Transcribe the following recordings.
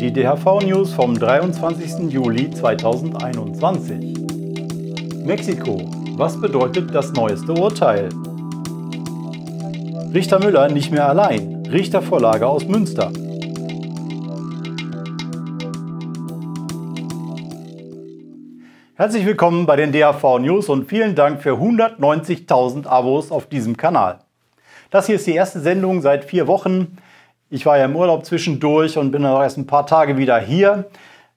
Die DHV-News vom 23. Juli 2021. Mexiko. Was bedeutet das neueste Urteil? Richter Müller nicht mehr allein. Richtervorlage aus Münster. Herzlich willkommen bei den DHV News und vielen Dank für 190.000 Abos auf diesem Kanal. Das hier ist die erste Sendung seit vier Wochen. Ich war ja im Urlaub zwischendurch und bin dann auch erst ein paar Tage wieder hier.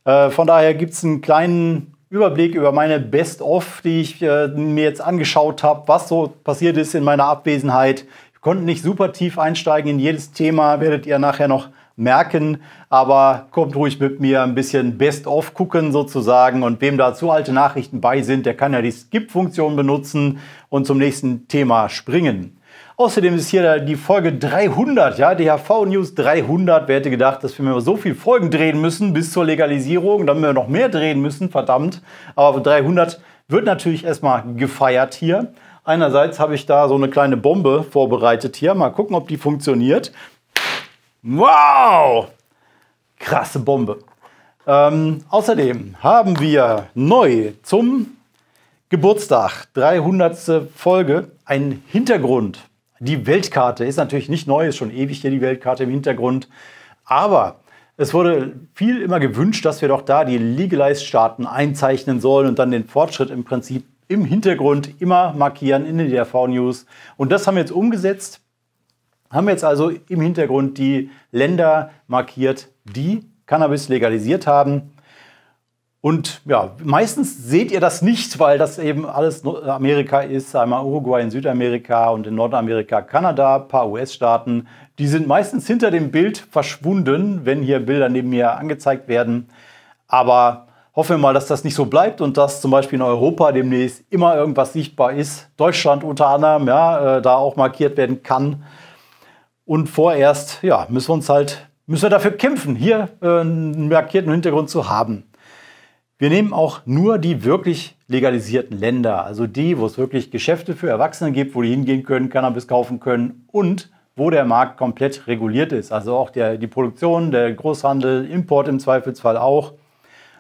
Äh, von daher gibt es einen kleinen Überblick über meine Best-of, die ich äh, mir jetzt angeschaut habe, was so passiert ist in meiner Abwesenheit. Wir konnten nicht super tief einsteigen in jedes Thema, werdet ihr nachher noch merken, aber kommt ruhig mit mir ein bisschen Best-of gucken sozusagen und wem da zu alte Nachrichten bei sind, der kann ja die Skip-Funktion benutzen und zum nächsten Thema springen. Außerdem ist hier die Folge 300, ja, DHV News 300. Wer hätte gedacht, dass wir so viele Folgen drehen müssen bis zur Legalisierung, dann wir noch mehr drehen müssen, verdammt. Aber 300 wird natürlich erstmal gefeiert hier. Einerseits habe ich da so eine kleine Bombe vorbereitet hier. Mal gucken, ob die funktioniert. Wow! Krasse Bombe. Ähm, außerdem haben wir neu zum Geburtstag, 300. Folge, einen Hintergrund. Die Weltkarte ist natürlich nicht neu, ist schon ewig hier die Weltkarte im Hintergrund. Aber es wurde viel immer gewünscht, dass wir doch da die Legalized-Staaten einzeichnen sollen und dann den Fortschritt im Prinzip im Hintergrund immer markieren in den DRV-News. Und das haben wir jetzt umgesetzt. Haben jetzt also im Hintergrund die Länder markiert, die Cannabis legalisiert haben. Und ja, meistens seht ihr das nicht, weil das eben alles Amerika ist. Einmal Uruguay in Südamerika und in Nordamerika Kanada, ein paar US-Staaten. Die sind meistens hinter dem Bild verschwunden, wenn hier Bilder neben mir angezeigt werden. Aber hoffen wir mal, dass das nicht so bleibt und dass zum Beispiel in Europa demnächst immer irgendwas sichtbar ist. Deutschland unter anderem, ja, äh, da auch markiert werden kann. Und vorerst, ja, müssen wir uns halt, müssen wir dafür kämpfen, hier äh, einen markierten Hintergrund zu haben. Wir nehmen auch nur die wirklich legalisierten Länder, also die, wo es wirklich Geschäfte für Erwachsene gibt, wo die hingehen können, Cannabis kaufen können und wo der Markt komplett reguliert ist. Also auch der, die Produktion, der Großhandel, Import im Zweifelsfall auch.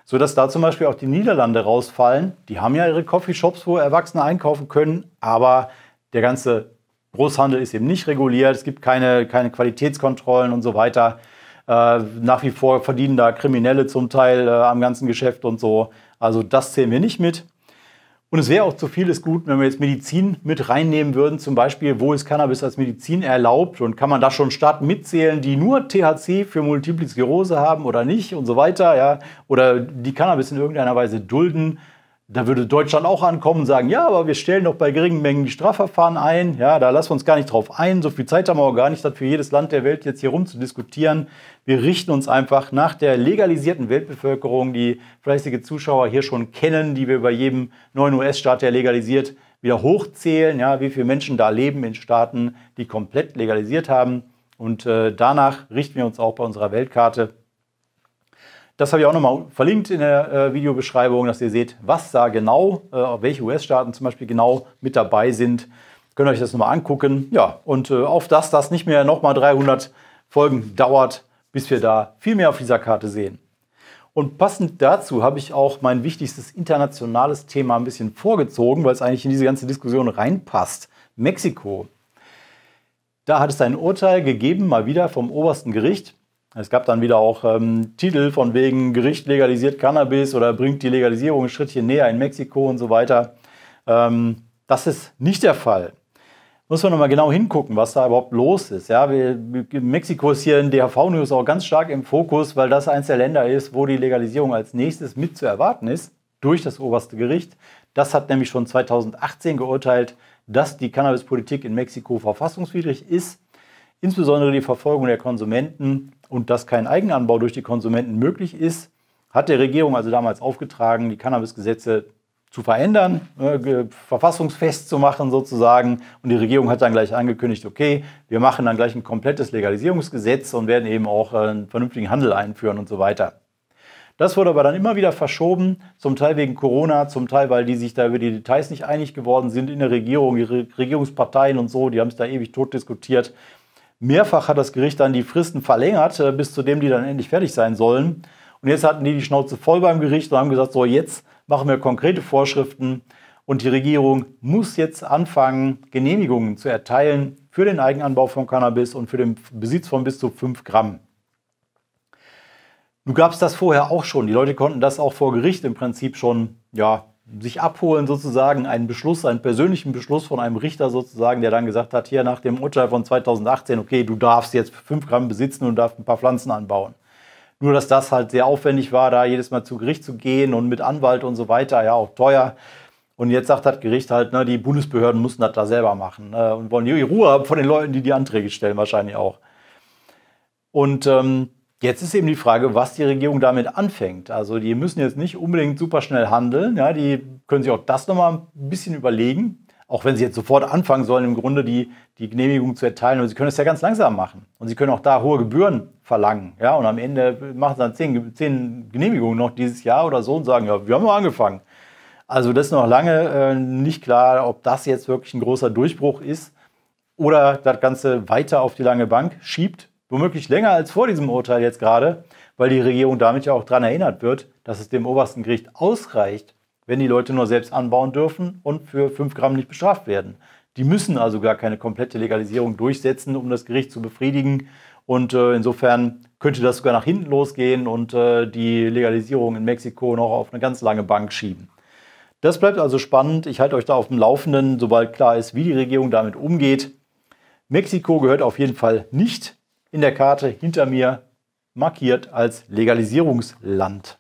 Sodass da zum Beispiel auch die Niederlande rausfallen. Die haben ja ihre Coffeeshops, wo Erwachsene einkaufen können, aber der ganze Großhandel ist eben nicht reguliert. Es gibt keine, keine Qualitätskontrollen und so weiter. Äh, nach wie vor verdienen da Kriminelle zum Teil äh, am ganzen Geschäft und so. Also das zählen wir nicht mit. Und es wäre auch zu vieles gut, wenn wir jetzt Medizin mit reinnehmen würden, zum Beispiel, wo ist Cannabis als Medizin erlaubt und kann man da schon Staaten mitzählen, die nur THC für Multiple Sklerose haben oder nicht und so weiter, ja, oder die Cannabis in irgendeiner Weise dulden. Da würde Deutschland auch ankommen und sagen, ja, aber wir stellen doch bei geringen Mengen die Strafverfahren ein. Ja, da lassen wir uns gar nicht drauf ein. So viel Zeit haben wir auch gar nicht, das für jedes Land der Welt jetzt hier rumzudiskutieren. Wir richten uns einfach nach der legalisierten Weltbevölkerung, die fleißige Zuschauer hier schon kennen, die wir bei jedem neuen US-Staat, der legalisiert, wieder hochzählen, ja, wie viele Menschen da leben in Staaten, die komplett legalisiert haben. Und äh, danach richten wir uns auch bei unserer Weltkarte. Das habe ich auch nochmal verlinkt in der äh, Videobeschreibung, dass ihr seht, was da genau, äh, welche US-Staaten zum Beispiel genau mit dabei sind. Könnt ihr euch das nochmal angucken. Ja, und äh, auf dass das nicht mehr nochmal 300 Folgen dauert, bis wir da viel mehr auf dieser Karte sehen. Und passend dazu habe ich auch mein wichtigstes internationales Thema ein bisschen vorgezogen, weil es eigentlich in diese ganze Diskussion reinpasst. Mexiko. Da hat es ein Urteil gegeben, mal wieder vom obersten Gericht. Es gab dann wieder auch ähm, Titel von wegen Gericht legalisiert Cannabis oder bringt die Legalisierung ein Schrittchen näher in Mexiko und so weiter. Ähm, das ist nicht der Fall. Muss man nochmal genau hingucken, was da überhaupt los ist. Ja, wir, Mexiko ist hier in DHV-News auch ganz stark im Fokus, weil das eins der Länder ist, wo die Legalisierung als nächstes mit zu erwarten ist durch das oberste Gericht. Das hat nämlich schon 2018 geurteilt, dass die Cannabispolitik in Mexiko verfassungswidrig ist. Insbesondere die Verfolgung der Konsumenten und dass kein Eigenanbau durch die Konsumenten möglich ist, hat der Regierung also damals aufgetragen, die Cannabisgesetze zu verändern, äh, verfassungsfest zu machen sozusagen. Und die Regierung hat dann gleich angekündigt, okay, wir machen dann gleich ein komplettes Legalisierungsgesetz und werden eben auch äh, einen vernünftigen Handel einführen und so weiter. Das wurde aber dann immer wieder verschoben, zum Teil wegen Corona, zum Teil, weil die sich da über die Details nicht einig geworden sind in der Regierung, ihre Regierungsparteien und so, die haben es da ewig tot diskutiert. Mehrfach hat das Gericht dann die Fristen verlängert, äh, bis zu dem die dann endlich fertig sein sollen. Und jetzt hatten die die Schnauze voll beim Gericht und haben gesagt, so jetzt machen wir konkrete Vorschriften und die Regierung muss jetzt anfangen, Genehmigungen zu erteilen für den Eigenanbau von Cannabis und für den Besitz von bis zu 5 Gramm. Nun gab es das vorher auch schon. Die Leute konnten das auch vor Gericht im Prinzip schon ja, sich abholen sozusagen einen Beschluss, einen persönlichen Beschluss von einem Richter sozusagen, der dann gesagt hat, hier nach dem Urteil von 2018, okay, du darfst jetzt fünf Gramm besitzen und darfst ein paar Pflanzen anbauen. Nur, dass das halt sehr aufwendig war, da jedes Mal zu Gericht zu gehen und mit Anwalt und so weiter, ja, auch teuer. Und jetzt sagt das Gericht halt, ne, die Bundesbehörden müssen das da selber machen äh, und wollen die Ruhe haben von den Leuten, die die Anträge stellen, wahrscheinlich auch. Und ähm, Jetzt ist eben die Frage, was die Regierung damit anfängt. Also die müssen jetzt nicht unbedingt super schnell handeln. Ja, die können sich auch das nochmal ein bisschen überlegen. Auch wenn sie jetzt sofort anfangen sollen, im Grunde die, die Genehmigung zu erteilen. Und sie können es ja ganz langsam machen. Und sie können auch da hohe Gebühren verlangen. Ja, und am Ende machen sie dann zehn, zehn Genehmigungen noch dieses Jahr oder so und sagen, ja, wir haben mal angefangen. Also das ist noch lange äh, nicht klar, ob das jetzt wirklich ein großer Durchbruch ist oder das Ganze weiter auf die lange Bank schiebt womöglich länger als vor diesem Urteil jetzt gerade, weil die Regierung damit ja auch daran erinnert wird, dass es dem obersten Gericht ausreicht, wenn die Leute nur selbst anbauen dürfen und für 5 Gramm nicht bestraft werden. Die müssen also gar keine komplette Legalisierung durchsetzen, um das Gericht zu befriedigen. Und äh, insofern könnte das sogar nach hinten losgehen und äh, die Legalisierung in Mexiko noch auf eine ganz lange Bank schieben. Das bleibt also spannend. Ich halte euch da auf dem Laufenden, sobald klar ist, wie die Regierung damit umgeht. Mexiko gehört auf jeden Fall nicht in der Karte hinter mir markiert als Legalisierungsland.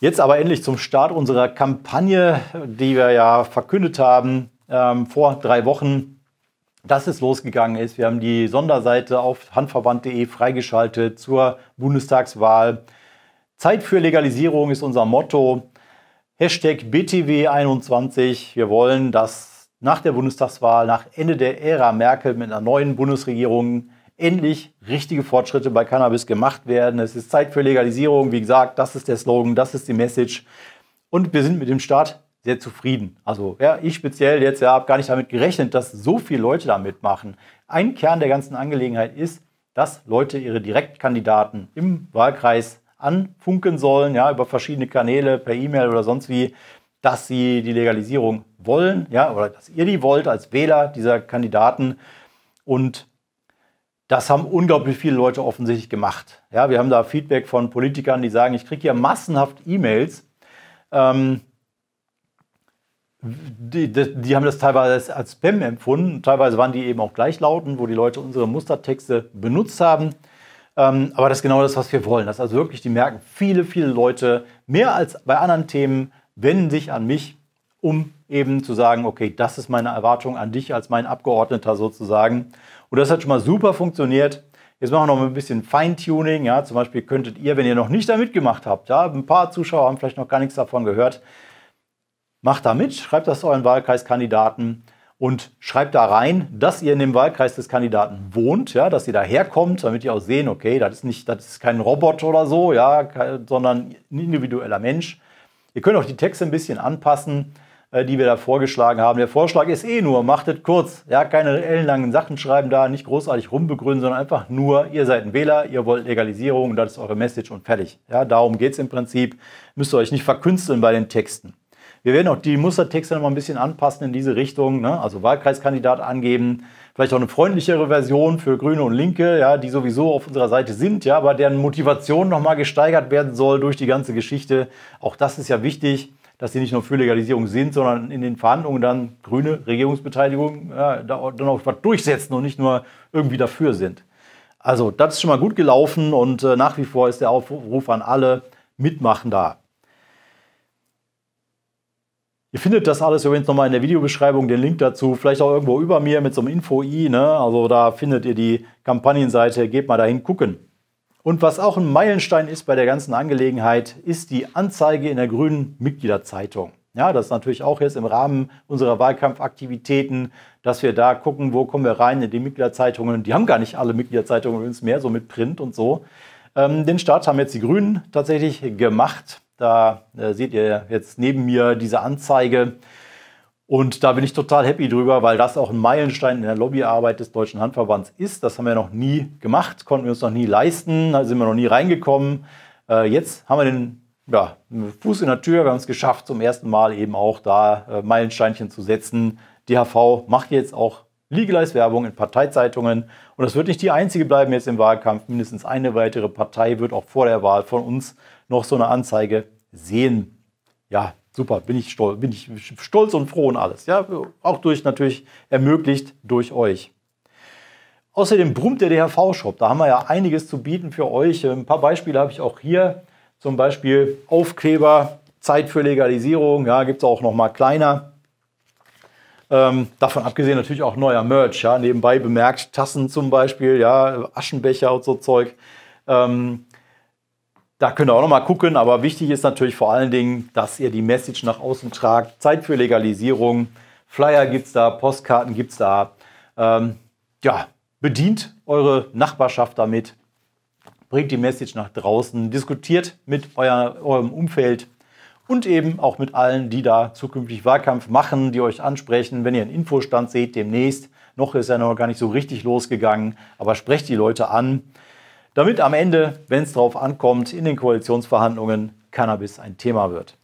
Jetzt aber endlich zum Start unserer Kampagne, die wir ja verkündet haben ähm, vor drei Wochen, dass es losgegangen ist. Wir haben die Sonderseite auf handverband.de freigeschaltet zur Bundestagswahl. Zeit für Legalisierung ist unser Motto. Hashtag BTW21. Wir wollen, dass nach der Bundestagswahl, nach Ende der Ära Merkel mit einer neuen Bundesregierung endlich richtige Fortschritte bei Cannabis gemacht werden. Es ist Zeit für Legalisierung. Wie gesagt, das ist der Slogan, das ist die Message. Und wir sind mit dem Staat sehr zufrieden. Also ja, ich speziell jetzt ja, habe gar nicht damit gerechnet, dass so viele Leute da mitmachen. Ein Kern der ganzen Angelegenheit ist, dass Leute ihre Direktkandidaten im Wahlkreis anfunken sollen, ja, über verschiedene Kanäle, per E-Mail oder sonst wie dass sie die Legalisierung wollen, ja, oder dass ihr die wollt als Wähler dieser Kandidaten. Und das haben unglaublich viele Leute offensichtlich gemacht. Ja, wir haben da Feedback von Politikern, die sagen, ich kriege hier massenhaft E-Mails. Ähm, die, die, die, haben das teilweise als Spam empfunden, teilweise waren die eben auch gleichlautend, wo die Leute unsere Mustertexte benutzt haben. Ähm, aber das ist genau das, was wir wollen. Dass also wirklich, die merken, viele, viele Leute, mehr als bei anderen Themen, wenden sich an mich, um eben zu sagen, okay, das ist meine Erwartung an dich als mein Abgeordneter sozusagen. Und das hat schon mal super funktioniert. Jetzt machen wir noch ein bisschen Feintuning. Ja, zum Beispiel könntet ihr, wenn ihr noch nicht da mitgemacht habt, ja, ein paar Zuschauer haben vielleicht noch gar nichts davon gehört, macht da mit, schreibt das euren Wahlkreiskandidaten und schreibt da rein, dass ihr in dem Wahlkreis des Kandidaten wohnt, ja, dass ihr daherkommt, damit ihr auch sehen, okay, das ist nicht, das ist kein Roboter oder so, ja, sondern ein individueller Mensch. Ihr könnt auch die Texte ein bisschen anpassen, äh, die wir da vorgeschlagen haben. Der Vorschlag ist eh nur, macht es kurz. Ja, keine ellenlangen Sachen schreiben da, nicht großartig rumbegründen, sondern einfach nur, ihr seid ein Wähler, ihr wollt Legalisierung und das ist eure Message und fertig. Ja, darum geht es im Prinzip. Müsst ihr euch nicht verkünsteln bei den Texten. Wir werden auch die Mustertexte noch mal ein bisschen anpassen in diese Richtung. Ne? Also Wahlkreiskandidat angeben, vielleicht auch eine freundlichere Version für Grüne und Linke, ja, die sowieso auf unserer Seite sind, ja, aber deren Motivation noch mal gesteigert werden soll durch die ganze Geschichte. Auch das ist ja wichtig, dass sie nicht nur für Legalisierung sind, sondern in den Verhandlungen dann grüne Regierungsbeteiligung ja, dann auch was durchsetzen und nicht nur irgendwie dafür sind. Also das ist schon mal gut gelaufen und äh, nach wie vor ist der Aufruf an alle Mitmachen da. Ihr findet das alles übrigens nochmal in der Videobeschreibung, den Link dazu, vielleicht auch irgendwo über mir mit so einem Info-I. Ne? Also da findet ihr die Kampagnenseite, geht mal dahin gucken. Und was auch ein Meilenstein ist bei der ganzen Angelegenheit, ist die Anzeige in der grünen Mitgliederzeitung. Ja, das ist natürlich auch jetzt im Rahmen unserer Wahlkampfaktivitäten, dass wir da gucken, wo kommen wir rein in die Mitgliederzeitungen. Die haben gar nicht alle Mitgliederzeitungen übrigens mehr, so mit Print und so. Ähm, den Start haben jetzt die Grünen tatsächlich gemacht. Da äh, seht ihr jetzt neben mir diese Anzeige. Und da bin ich total happy drüber, weil das auch ein Meilenstein in der Lobbyarbeit des Deutschen Handverbands ist. Das haben wir noch nie gemacht, konnten wir uns noch nie leisten, da sind wir noch nie reingekommen. Äh, jetzt haben wir den ja, Fuß in der Tür, wir haben es geschafft, zum ersten Mal eben auch da äh, Meilensteinchen zu setzen. DHV macht jetzt auch Legalize-Werbung in Parteizeitungen. Und das wird nicht die einzige bleiben jetzt im Wahlkampf. Mindestens eine weitere Partei wird auch vor der Wahl von uns noch so eine Anzeige sehen. Ja, super, bin ich stolz, bin ich stolz und froh und alles. Ja, auch durch natürlich ermöglicht durch euch. Außerdem brummt der DHV-Shop. Da haben wir ja einiges zu bieten für euch. Ein paar Beispiele habe ich auch hier. Zum Beispiel Aufkleber, Zeit für Legalisierung. Ja, gibt es auch noch mal kleiner. Ähm, davon abgesehen natürlich auch neuer Merch. Ja, nebenbei bemerkt Tassen zum Beispiel, ja, Aschenbecher und so Zeug. Ähm, da könnt ihr auch nochmal gucken, aber wichtig ist natürlich vor allen Dingen, dass ihr die Message nach außen tragt. Zeit für Legalisierung. Flyer gibt es da, Postkarten gibt es da. Ähm, ja, bedient eure Nachbarschaft damit. Bringt die Message nach draußen. Diskutiert mit euer, eurem Umfeld und eben auch mit allen, die da zukünftig Wahlkampf machen, die euch ansprechen. Wenn ihr einen Infostand seht demnächst, noch ist er noch gar nicht so richtig losgegangen, aber sprecht die Leute an damit am Ende, wenn es darauf ankommt, in den Koalitionsverhandlungen Cannabis ein Thema wird.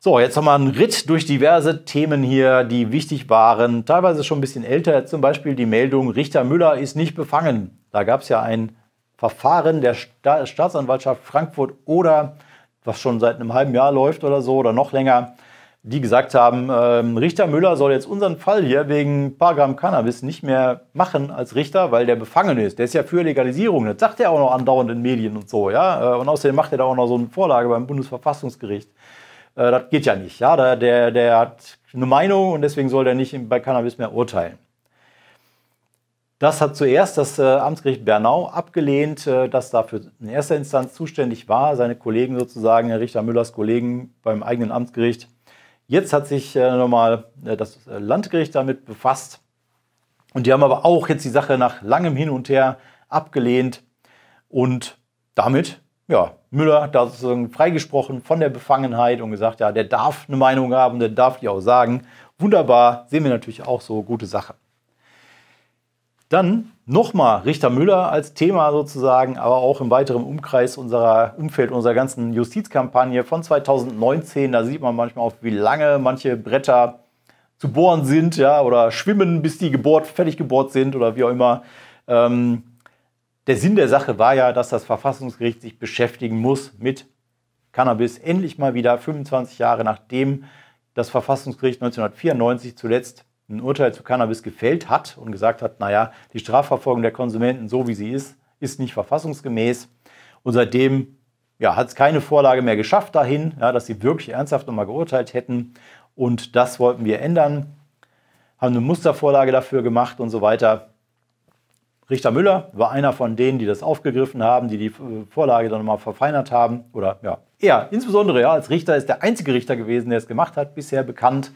So, jetzt haben wir einen Ritt durch diverse Themen hier, die wichtig waren, teilweise schon ein bisschen älter. Zum Beispiel die Meldung, Richter Müller ist nicht befangen. Da gab es ja ein Verfahren der Staatsanwaltschaft Frankfurt oder was schon seit einem halben Jahr läuft oder so oder noch länger die gesagt haben, äh, Richter Müller soll jetzt unseren Fall hier wegen paar Gramm Cannabis nicht mehr machen als Richter, weil der befangen ist. Der ist ja für Legalisierung. Das sagt er auch noch andauernd in Medien und so. ja. Äh, und außerdem macht er da auch noch so eine Vorlage beim Bundesverfassungsgericht. Äh, das geht ja nicht. Ja, der, der, der hat eine Meinung und deswegen soll der nicht bei Cannabis mehr urteilen. Das hat zuerst das äh, Amtsgericht Bernau abgelehnt, äh, das dafür in erster Instanz zuständig war, seine Kollegen sozusagen, Herr Richter Müllers Kollegen beim eigenen Amtsgericht Jetzt hat sich äh, nochmal äh, das äh, Landgericht damit befasst. Und die haben aber auch jetzt die Sache nach langem Hin und Her abgelehnt. Und damit, ja, Müller da sozusagen freigesprochen von der Befangenheit und gesagt, ja, der darf eine Meinung haben, der darf die auch sagen. Wunderbar, sehen wir natürlich auch so, gute Sache. Dann nochmal Richter Müller als Thema sozusagen, aber auch im weiteren Umkreis unserer Umfeld unserer ganzen Justizkampagne von 2019. Da sieht man manchmal auch, wie lange manche Bretter zu bohren sind, ja, oder schwimmen, bis die gebohrt, fertig gebohrt sind oder wie auch immer. Ähm, der Sinn der Sache war ja, dass das Verfassungsgericht sich beschäftigen muss mit Cannabis. Endlich mal wieder 25 Jahre nachdem das Verfassungsgericht 1994 zuletzt ein Urteil zu Cannabis gefällt hat und gesagt hat, naja, die Strafverfolgung der Konsumenten, so wie sie ist, ist nicht verfassungsgemäß. Und seitdem ja, hat es keine Vorlage mehr geschafft dahin, ja, dass sie wirklich ernsthaft nochmal geurteilt hätten. Und das wollten wir ändern, haben eine Mustervorlage dafür gemacht und so weiter. Richter Müller war einer von denen, die das aufgegriffen haben, die die äh, Vorlage dann nochmal verfeinert haben. Oder ja, er insbesondere ja, als Richter ist der einzige Richter gewesen, der es gemacht hat, bisher bekannt.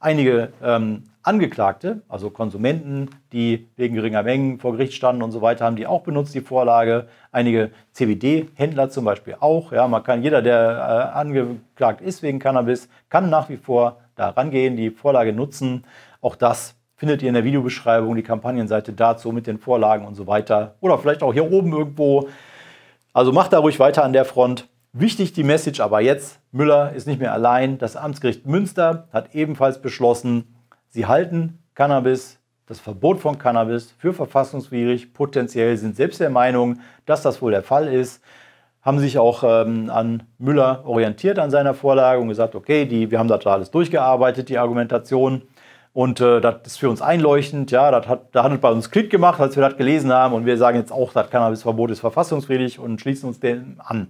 Einige ähm, Angeklagte, also Konsumenten, die wegen geringer Mengen vor Gericht standen und so weiter, haben die auch benutzt, die Vorlage. Einige CBD-Händler zum Beispiel auch. Ja, man kann, jeder, der äh, angeklagt ist wegen Cannabis, kann nach wie vor da rangehen, die Vorlage nutzen. Auch das findet ihr in der Videobeschreibung, die Kampagnenseite dazu mit den Vorlagen und so weiter. Oder vielleicht auch hier oben irgendwo. Also macht da ruhig weiter an der Front. Wichtig die Message aber jetzt, Müller ist nicht mehr allein. Das Amtsgericht Münster hat ebenfalls beschlossen, Sie halten Cannabis, das Verbot von Cannabis für verfassungswidrig. Potenziell sind selbst der Meinung, dass das wohl der Fall ist. Haben sich auch ähm, an Müller orientiert an seiner Vorlage und gesagt, okay, die, wir haben das alles durchgearbeitet, die Argumentation. Und äh, das ist für uns einleuchtend. Ja, das hat, da hat es bei uns Klick gemacht, als wir das gelesen haben. Und wir sagen jetzt auch, das Cannabisverbot ist verfassungswidrig und schließen uns dem an.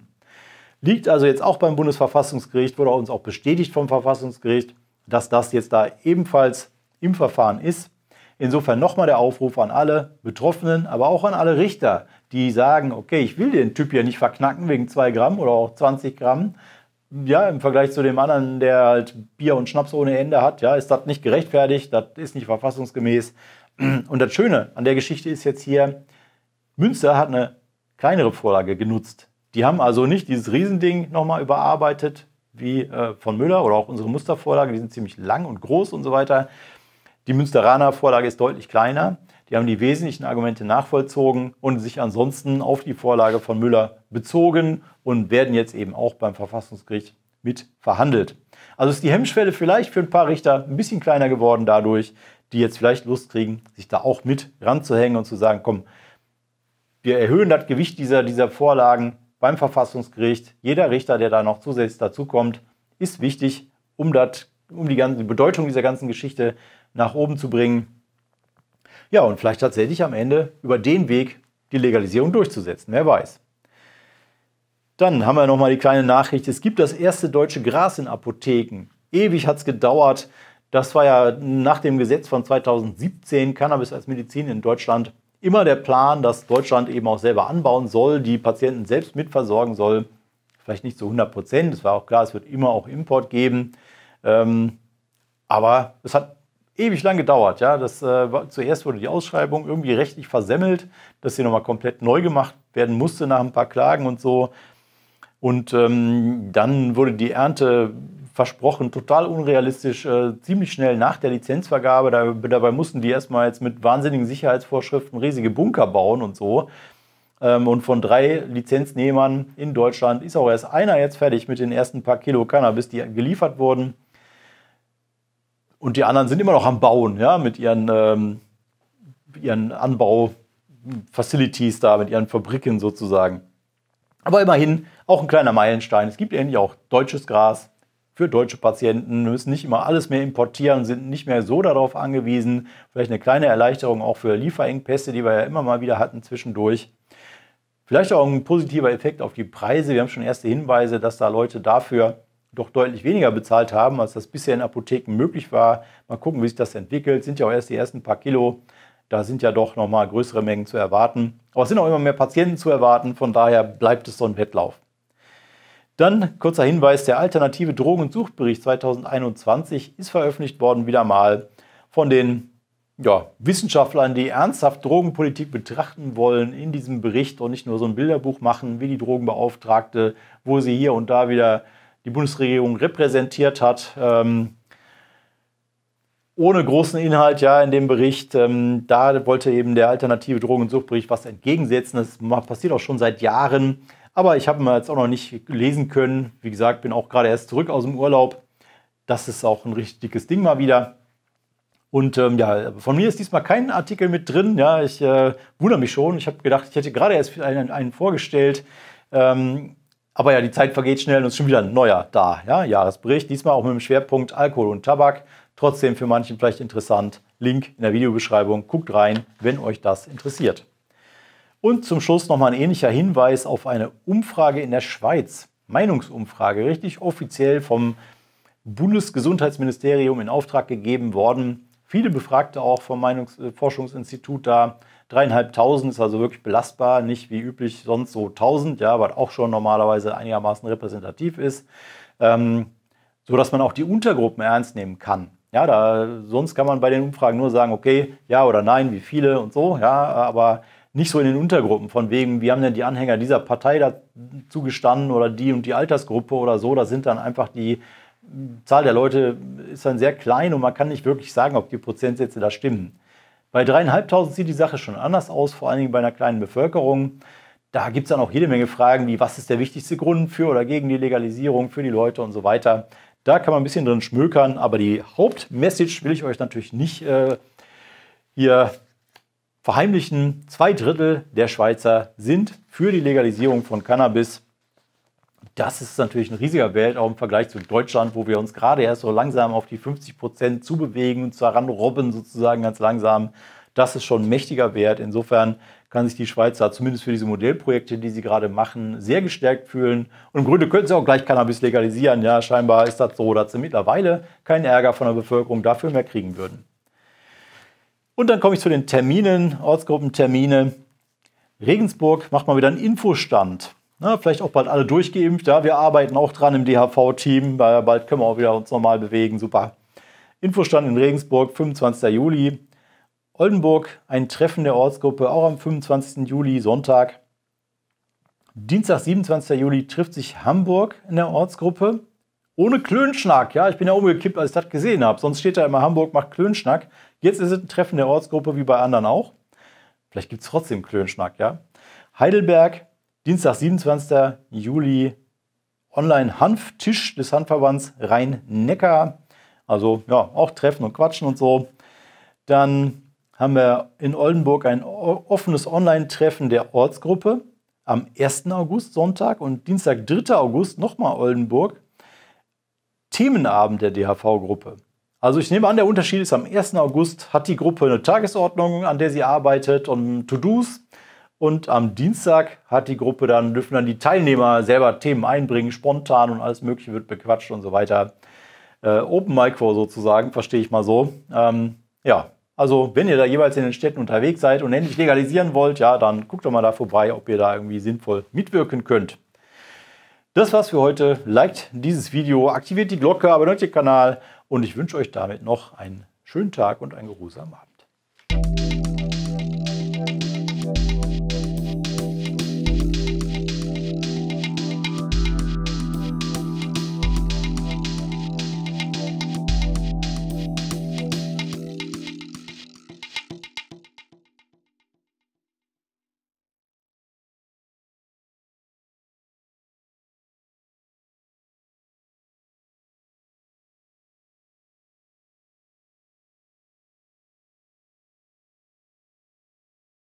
Liegt also jetzt auch beim Bundesverfassungsgericht, wurde uns auch bestätigt vom Verfassungsgericht dass das jetzt da ebenfalls im Verfahren ist. Insofern nochmal der Aufruf an alle Betroffenen, aber auch an alle Richter, die sagen, okay, ich will den Typ ja nicht verknacken wegen 2 Gramm oder auch 20 Gramm. Ja, im Vergleich zu dem anderen, der halt Bier und Schnaps ohne Ende hat, ja, ist das nicht gerechtfertigt, das ist nicht verfassungsgemäß. Und das Schöne an der Geschichte ist jetzt hier, Münster hat eine kleinere Vorlage genutzt. Die haben also nicht dieses Riesending nochmal überarbeitet, wie äh, von Müller oder auch unsere Mustervorlage, die sind ziemlich lang und groß und so weiter. Die Münsteraner Vorlage ist deutlich kleiner. Die haben die wesentlichen Argumente nachvollzogen und sich ansonsten auf die Vorlage von Müller bezogen und werden jetzt eben auch beim Verfassungsgericht mit verhandelt. Also ist die Hemmschwelle vielleicht für ein paar Richter ein bisschen kleiner geworden dadurch, die jetzt vielleicht Lust kriegen, sich da auch mit ranzuhängen und zu sagen, komm, wir erhöhen das Gewicht dieser, dieser Vorlagen beim Verfassungsgericht, jeder Richter, der da noch zusätzlich dazukommt, ist wichtig, um, dat, um die, ganze, die Bedeutung dieser ganzen Geschichte nach oben zu bringen. Ja, und vielleicht tatsächlich am Ende über den Weg die Legalisierung durchzusetzen, wer weiß. Dann haben wir nochmal die kleine Nachricht, es gibt das erste deutsche Gras in Apotheken. Ewig hat es gedauert. Das war ja nach dem Gesetz von 2017, Cannabis als Medizin in Deutschland immer der Plan, dass Deutschland eben auch selber anbauen soll, die Patienten selbst mitversorgen soll. Vielleicht nicht zu 100 Prozent, es war auch klar, es wird immer auch Import geben. Ähm, aber es hat ewig lang gedauert. Ja? Das, äh, zuerst wurde die Ausschreibung irgendwie rechtlich versemmelt, dass sie nochmal komplett neu gemacht werden musste nach ein paar Klagen und so. Und ähm, dann wurde die Ernte versprochen, total unrealistisch, äh, ziemlich schnell nach der Lizenzvergabe. Da, dabei mussten die erstmal jetzt mit wahnsinnigen Sicherheitsvorschriften riesige Bunker bauen und so. Ähm, und von drei Lizenznehmern in Deutschland ist auch erst einer jetzt fertig mit den ersten paar Kilo Cannabis, die geliefert wurden. Und die anderen sind immer noch am Bauen, ja, mit ihren, ähm, ihren Anbau-Facilities da, mit ihren Fabriken sozusagen. Aber immerhin auch ein kleiner Meilenstein. Es gibt eigentlich auch deutsches Gras für deutsche Patienten, müssen nicht immer alles mehr importieren, sind nicht mehr so darauf angewiesen. Vielleicht eine kleine Erleichterung auch für Lieferengpässe, die wir ja immer mal wieder hatten zwischendurch. Vielleicht auch ein positiver Effekt auf die Preise. Wir haben schon erste Hinweise, dass da Leute dafür doch deutlich weniger bezahlt haben, als das bisher in Apotheken möglich war. Mal gucken, wie sich das entwickelt. Sind ja auch erst die ersten paar Kilo. Da sind ja doch nochmal größere Mengen zu erwarten. Aber es sind auch immer mehr Patienten zu erwarten. Von daher bleibt es so ein Wettlauf. Dann kurzer Hinweis, der alternative Drogen- und Suchtbericht 2021 ist veröffentlicht worden, wieder mal von den ja, Wissenschaftlern, die ernsthaft Drogenpolitik betrachten wollen in diesem Bericht und nicht nur so ein Bilderbuch machen, wie die Drogenbeauftragte, wo sie hier und da wieder die Bundesregierung repräsentiert hat. Ähm, ohne großen Inhalt ja in dem Bericht. Ähm, da wollte eben der alternative Drogen- und Suchtbericht was entgegensetzen. Das passiert auch schon seit Jahren. Aber ich habe ihn jetzt auch noch nicht lesen können. Wie gesagt, bin auch gerade erst zurück aus dem Urlaub. Das ist auch ein richtiges Ding mal wieder. Und ähm, ja, von mir ist diesmal kein Artikel mit drin. Ja, ich äh, wundere mich schon. Ich habe gedacht, ich hätte gerade erst einen, einen vorgestellt. Ähm, aber ja, die Zeit vergeht schnell und ist schon wieder ein neuer da. Ja, Jahresbericht, diesmal auch mit dem Schwerpunkt Alkohol und Tabak. Trotzdem für manchen vielleicht interessant. Link in der Videobeschreibung. Guckt rein, wenn euch das interessiert. Und zum Schluss nochmal ein ähnlicher Hinweis auf eine Umfrage in der Schweiz. Meinungsumfrage, richtig offiziell vom Bundesgesundheitsministerium in Auftrag gegeben worden. Viele Befragte auch vom Meinungs äh, Forschungsinstitut da. Dreieinhalbtausend ist also wirklich belastbar, nicht wie üblich sonst so tausend, ja, was auch schon normalerweise einigermaßen repräsentativ ist, ähm, so dass man auch die Untergruppen ernst nehmen kann. Ja, da, sonst kann man bei den Umfragen nur sagen, okay, ja oder nein, wie viele und so, ja, aber nicht so in den Untergruppen, von wegen, wie haben denn die Anhänger dieser Partei dazu gestanden oder die und die Altersgruppe oder so. Da sind dann einfach die Zahl der Leute ist dann sehr klein und man kann nicht wirklich sagen, ob die Prozentsätze da stimmen. Bei dreieinhalbtausend sieht die Sache schon anders aus, vor allen Dingen bei einer kleinen Bevölkerung. Da gibt es dann auch jede Menge Fragen, wie was ist der wichtigste Grund für oder gegen die Legalisierung für die Leute und so weiter. Da kann man ein bisschen drin schmökern, aber die Hauptmessage will ich euch natürlich nicht äh, hier verheimlichen. Zwei Drittel der Schweizer sind für die Legalisierung von Cannabis. Das ist natürlich ein riesiger Wert, auch im Vergleich zu Deutschland, wo wir uns gerade erst so langsam auf die 50 Prozent zubewegen und heranrobben, sozusagen ganz langsam. Das ist schon ein mächtiger Wert. Insofern kann sich die Schweizer zumindest für diese Modellprojekte, die sie gerade machen, sehr gestärkt fühlen. Und im Grunde könnten sie auch gleich Cannabis legalisieren. Ja, scheinbar ist das so, dass sie mittlerweile keinen Ärger von der Bevölkerung dafür mehr kriegen würden. Und dann komme ich zu den Terminen, Ortsgruppentermine. Regensburg macht mal wieder einen Infostand. Na, vielleicht auch bald alle durchgeimpft. Ja, wir arbeiten auch dran im DHV-Team. Bald können wir auch wieder uns normal bewegen. Super. Infostand in Regensburg, 25. Juli. Oldenburg, ein Treffen der Ortsgruppe, auch am 25. Juli, Sonntag. Dienstag, 27. Juli, trifft sich Hamburg in der Ortsgruppe. Ohne Klönschnack, ja. Ich bin ja umgekippt, als ich das gesehen habe. Sonst steht da immer Hamburg macht Klönschnack. Jetzt ist es ein Treffen der Ortsgruppe wie bei anderen auch. Vielleicht gibt es trotzdem Klönschnack, ja. Heidelberg, Dienstag, 27. Juli, Online-Hanftisch des Handverbands Rhein-Neckar. Also ja, auch Treffen und Quatschen und so. Dann haben wir in Oldenburg ein offenes Online-Treffen der Ortsgruppe am 1. August, Sonntag und Dienstag, 3. August, nochmal Oldenburg. Themenabend der DHV-Gruppe. Also ich nehme an, der Unterschied ist, am 1. August hat die Gruppe eine Tagesordnung, an der sie arbeitet und To-Dos. Und am Dienstag hat die Gruppe dann, dürfen dann die Teilnehmer selber Themen einbringen, spontan und alles Mögliche wird bequatscht und so weiter. Äh, Open Micro sozusagen, verstehe ich mal so. Ähm, ja, also wenn ihr da jeweils in den Städten unterwegs seid und endlich legalisieren wollt, ja, dann guckt doch mal da vorbei, ob ihr da irgendwie sinnvoll mitwirken könnt. Das war's für heute. Liked dieses Video, aktiviert die Glocke, abonniert den Kanal und ich wünsche euch damit noch einen schönen Tag und einen geruhsamen Abend.